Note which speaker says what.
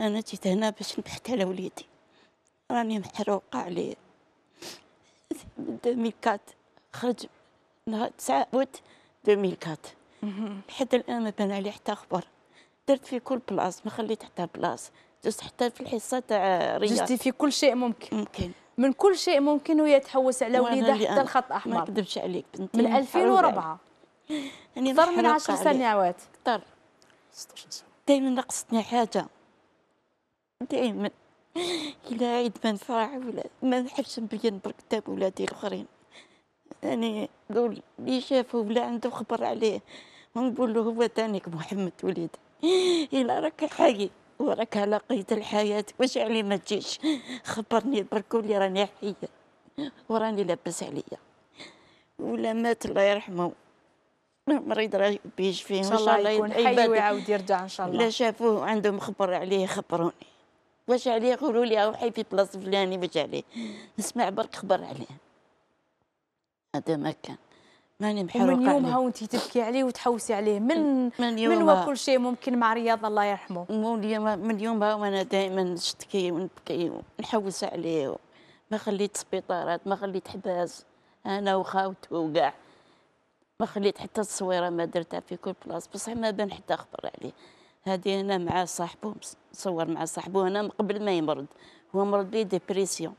Speaker 1: أنا جيت هنا باش نبحث على وليدي راني محروقة عليه من 2004 خرج نهار 9 أوت 2004 لحد الآن ما بان عليه حتى خبر درت في كل بلاص ما خليت حتى
Speaker 2: بلاص جزت حتى في الحصة تاع رياض جزتي في كل شيء ممكن ممكن من كل شيء ممكن وهي تحوس على وليدها حتى الخط احمر ما
Speaker 1: نكذبش عليك
Speaker 2: بنتي من 2004 يعني من 10 سنوات كثر 16 سنة دائما نقصتني حاجة
Speaker 1: دائما الى عيد ما نفرح ولا ما نحبش نبين تاب ولادي الاخرين يعني دول اللي شافوا ولا عنده خبر عليه ونقول له هو تانيك محمد وليد الى راك حي وراك على قيد الحياة واش علي ما تجيش خبرني برك ولي راني حي وراني لاباس عليا ولا مات الله يرحمه مريض راه بيش فيه ان شاء الله يكون حي ويعاود يرجع ان شاء الله لا شافوه عندهم خبر عليه خبروني واش عليه يقولوا لي او حي في بلاصه فلاني باش عليه نسمع برك خبر عليه هذا ما كان ماني محروقه من يومها
Speaker 2: وانت تبكي عليه وتحوسي عليه من من, يومها من وكل شيء ممكن مع رياض الله يرحمه
Speaker 1: من يومها وانا دائما نشتكي ونبكي ونحوس عليه ما خليت سبيطارات ما خليت حباس انا وخاوته وكاع ما خليت حتى التصويره ما درتها في كل بلاصه بصح ما بان حتى خبر عليه هادي هنا مع صاحبه صور مع صاحبه هنا قبل ما يمرض هو مرض بيه ديبريسيون